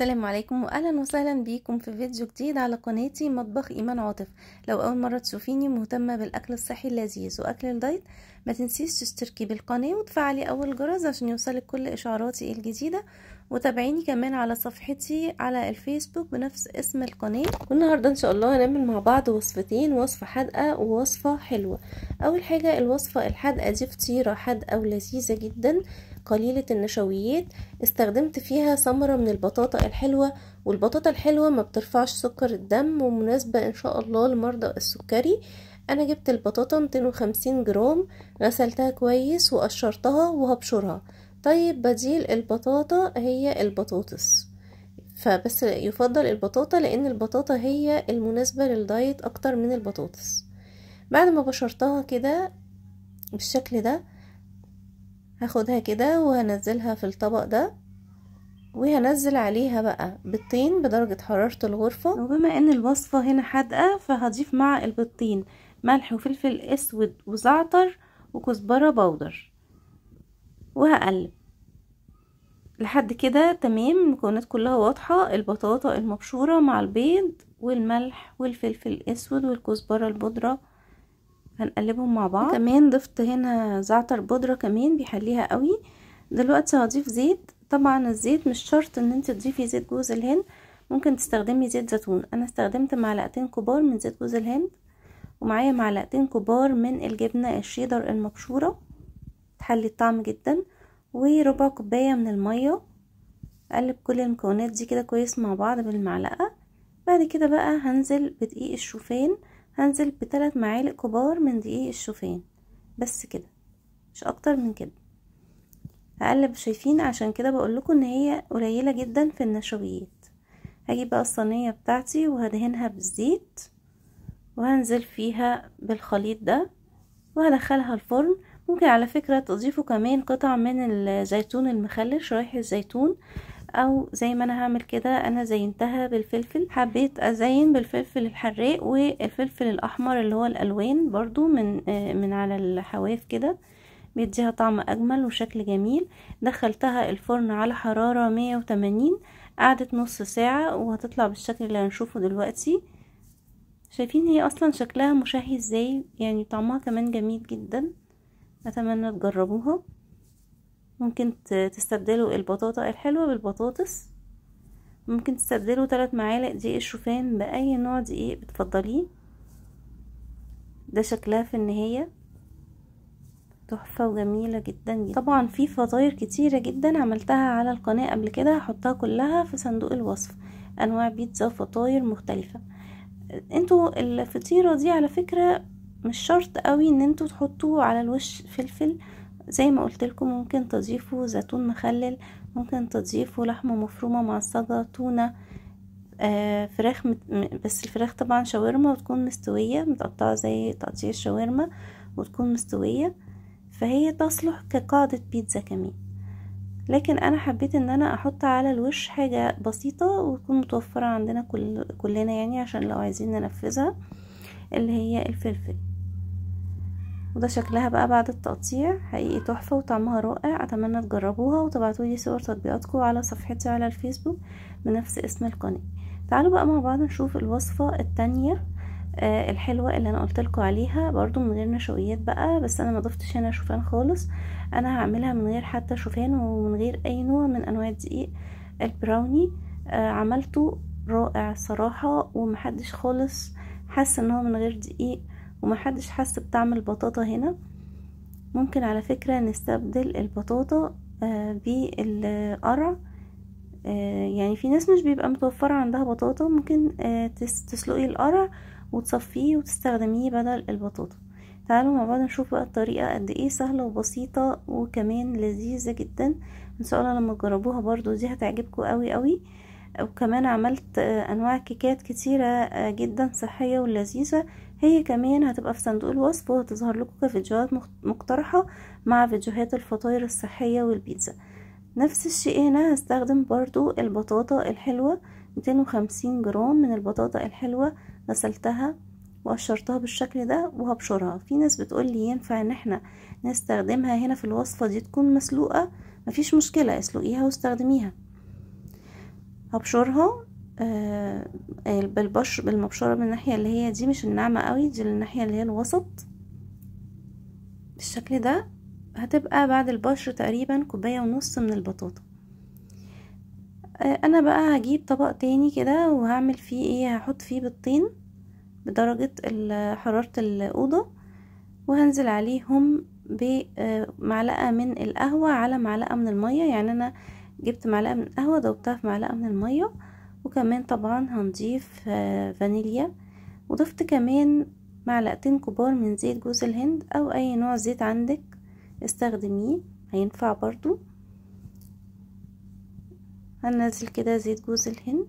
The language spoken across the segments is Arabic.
السلام عليكم واهلا وسهلا بيكم في فيديو جديد على قناتي مطبخ ايمان عاطف لو اول مره تشوفيني مهتمه بالاكل الصحي اللذيذ واكل الدايت ما تنسيش تشتركي بالقناه وتفعلي اول جرس عشان يوصلك كل اشعاراتي الجديده وتابعيني كمان على صفحتي على الفيسبوك بنفس اسم القناة والنهاردة ان شاء الله هنعمل مع بعض وصفتين وصفة حادقة ووصفة حلوة اول حاجة الوصفة الحادقة دي فطيرة حادقة ولذيذة جدا قليلة النشويات استخدمت فيها ثمرة من البطاطا الحلوة والبطاطا الحلوة ما بترفعش سكر الدم ومناسبة ان شاء الله لمرضى السكري انا جبت البطاطا 250 جرام غسلتها كويس وقشرتها وهبشرها طيب بديل البطاطا هي البطاطس فبس يفضل البطاطا لان البطاطا هي المناسبة للدايت اكتر من البطاطس بعد ما بشرتها كده بالشكل ده هاخدها كده وهنزلها في الطبق ده وهنزل عليها بقى بيضتين بدرجة حرارة الغرفة وبما ان الوصفة هنا حادقة فهضيف مع البيضتين ملح وفلفل اسود وزعتر وكزبرة بودر وهقلب لحد كده تمام المكونات كلها واضحة البطاطا المبشورة مع البيض والملح والفلفل الاسود والكزبرة البودرة هنقلبهم مع بعض كمان ضفت هنا زعتر بودرة كمان بيحليها قوي دلوقتي هضيف زيت طبعا الزيت مش شرط ان انت تضيفي زيت جوز الهند ممكن تستخدمي زيت زيتون انا استخدمت معلقتين كبار من زيت جوز الهند ومعايا معلقتين كبار من الجبنة الشيدر المبشورة تحلي الطعم جدا وربع كوباية من المية اقلب كل المكونات دي كده كويس مع بعض بالمعلقة بعد كده بقى هنزل بدقيق الشوفان هنزل بثلاث معالق كبار من دقيق الشوفان بس كده مش اكتر من كده هقلب شايفين عشان كده لكم ان هي قليلة جدا في النشويات هجيب بقى الصينية بتاعتي وهدهنها بالزيت وهنزل فيها بالخليط ده وهدخلها الفرن ممكن على فكرة تضيفوا كمان قطع من الزيتون المخلل شرايح الزيتون او زي ما انا هعمل كده انا زينتها بالفلفل حبيت ازين بالفلفل الحراق والفلفل الاحمر اللي هو الالوان برضو من من على الحواف كده بيديها طعم اجمل وشكل جميل دخلتها الفرن على حرارة 180 قعدت نص ساعة وهتطلع بالشكل اللي هنشوفه دلوقتي شايفين هي اصلا شكلها مشهي ازاي يعني طعمها كمان جميل جدا اتمنى تجربوها ممكن تستبدلوا البطاطا الحلوه بالبطاطس ممكن تستبدلوا ثلاث معالق دقيق الشوفان باي نوع دقيق بتفضليه ده شكلها في النهايه تحفه وجميله جدا, جدا. طبعا في فطاير كتيره جدا عملتها على القناه قبل كده هحطها كلها في صندوق الوصف انواع بيتزا وفطاير مختلفه انتوا الفطيره دي على فكره مش شرط قوي ان انتوا تحطوا على الوش فلفل زي ما قلت لكم ممكن تضيفوا زيتون مخلل ممكن تضيفوا لحمه مفرومه مع معصجه تونه آه فراخ مت... بس الفراخ طبعا شاورما وتكون مستويه متقطعه زي تقطيع الشاورما وتكون مستويه فهي تصلح كقاعده بيتزا كمان لكن انا حبيت ان انا احط على الوش حاجه بسيطه وتكون متوفره عندنا كل كلنا يعني عشان لو عايزين ننفذها اللي هي الفلفل وده شكلها بقى بعد التقطيع حقيقي تحفة وطعمها رائع أتمنى تجربوها وتبعتولي صور تطبيقاتكم على صفحتي على الفيسبوك بنفس اسم القناة تعالوا بقى مع بعض نشوف الوصفة التانية آه الحلوة اللي انا لكم عليها برضو من غير نشويات بقى بس انا ما ضفتش هنا شوفان خالص انا هعملها من غير حتى شوفان ومن غير اي نوع من انواع الدقيق البراوني آه عملته رائع صراحة ومحدش خالص حس ان هو من غير دقيق ومحدش حس بطعم البطاطا هنا ممكن على فكرة نستبدل البطاطا آه، بالقرع آه، يعني في ناس مش بيبقى متوفرة عندها بطاطا ممكن آه، تسلقي القرع وتصفيه وتستخدميه بدل البطاطا تعالوا مع بعض نشوف بقى الطريقة قد ايه سهلة وبسيطة وكمان لذيذة جدا ان شاء الله لما تجربوها برضو دي هتعجبكم قوي قوي وكمان عملت انواع كيكات كتيرة جدا صحية ولذيذة هي كمان هتبقى في صندوق الوصف وهتظهر لكم كفيديوهات مقترحة مع فيديوهات الفطاير الصحية والبيتزا نفس الشيء هنا هستخدم برضو البطاطا الحلوة 250 جرام من البطاطا الحلوة غسلتها وقشرتها بالشكل ده وهبشرها في ناس بتقول لي ينفع ان احنا نستخدمها هنا في الوصفة دي تكون مسلوقة مفيش مشكلة اسلقيها واستخدميها هبشرها آه، آه، بالبشر بالمبشرة من الناحية اللي هي دي مش الناعمة قوي دي الناحية اللي هي الوسط بالشكل ده هتبقى بعد البشر تقريبا كوباية ونص من البطاطا آه، انا بقى هجيب طبق تاني كده وهعمل فيه ايه هحط فيه بالطين بدرجة حرارة الأوضة وهنزل عليهم بمعلقة من القهوة على معلقة من المية يعني انا جبت معلقة من القهوة دوبتها في معلقة من المية وكمان طبعا هنضيف آه، فانيليا وضفت كمان معلقتين كبار من زيت جوز الهند او اي نوع زيت عندك استخدميه هينفع برضو هننزل كده زيت جوز الهند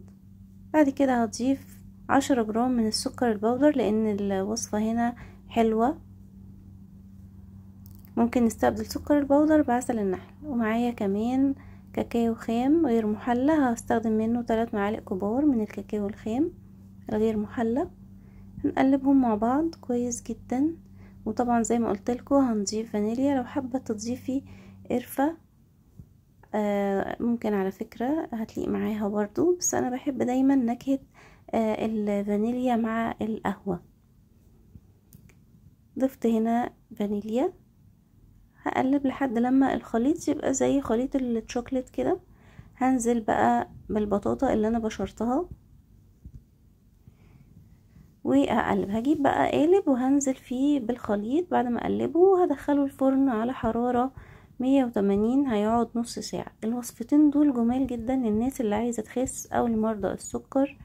بعد كده هضيف عشرة جرام من السكر البودر لان الوصفة هنا حلوة ممكن نستبدل سكر البودر بعسل النحل ومعايا كمان كاكاو خام غير محلى هستخدم منه ثلاث معالق كبار من الكاكاو الخام الغير محلى هنقلبهم مع بعض كويس جدا وطبعا زي ما قلت لكم هنضيف فانيليا لو حابه تضيفي قرفه آه ممكن على فكره هتليق معاها برضو بس انا بحب دايما نكهه آه الفانيليا مع القهوه ضفت هنا فانيليا هقلب لحد لما الخليط يبقى زي خليط الشوكليت كده هنزل بقى بالبطاطا اللي انا بشرتها وهقلب هجيب بقى قالب وهنزل فيه بالخليط بعد ما اقلبه وهدخله الفرن على حرارة 180 هيقعد نص ساعة الوصفتين دول جمال جدا للناس اللي عايزة تخس او لمرضى السكر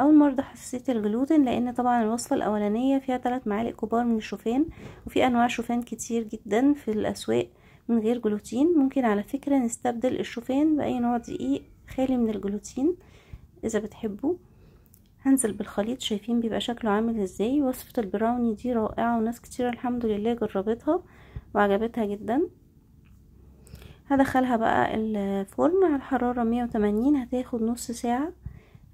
اول مرة حسيت الجلوتين لان طبعا الوصفة الاولانية فيها ثلاث معالق كبار من الشوفان وفي انواع شوفان كتير جدا في الاسواق من غير جلوتين ممكن على فكرة نستبدل الشوفان باي نوع دقيق خالي من الجلوتين اذا بتحبوا هنزل بالخليط شايفين بيبقى شكله عامل ازاي وصفة البراوني دي رائعة وناس كتير الحمد لله جربتها وعجبتها جدا هدخلها بقى الفرن على حرارة 180 هتاخد نص ساعة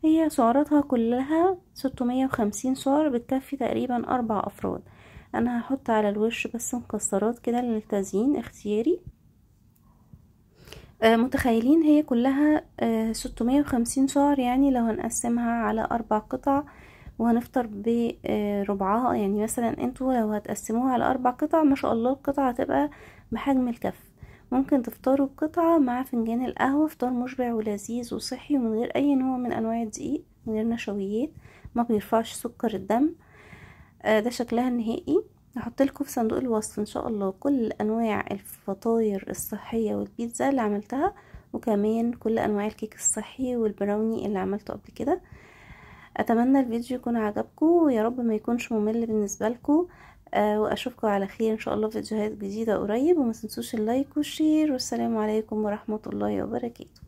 هي سعراتها كلها 650 سعر بتكفي تقريبا أربع أفراد أنا هحط على الوش بس مكسرات كده للتزيين اختياري آه، متخيلين هي كلها آه 650 سعر يعني لو هنقسمها على أربع قطع وهنفطر بربعها يعني مثلا انتوا لو هتقسموها على أربع قطع ما شاء الله القطعة هتبقى بحجم الكف ممكن تفطروا قطعة مع فنجان القهوة فطار مشبع ولذيذ وصحي ومن غير أي نوع من أنواع الدقيق من غير نشويات ما بيرفعش سكر الدم آه ده شكلها النهائي هحط لكم في صندوق الوصف ان شاء الله كل انواع الفطاير الصحيه والبيتزا اللي عملتها وكمان كل انواع الكيك الصحي والبراوني اللي عملته قبل كده اتمنى الفيديو يكون عجبكم ويا رب ما يكونش ممل بالنسبه لكم آه، واشوفكم على خير ان شاء الله في فيديوهات جديده قريب وما تنسوش اللايك والشير والسلام عليكم ورحمه الله وبركاته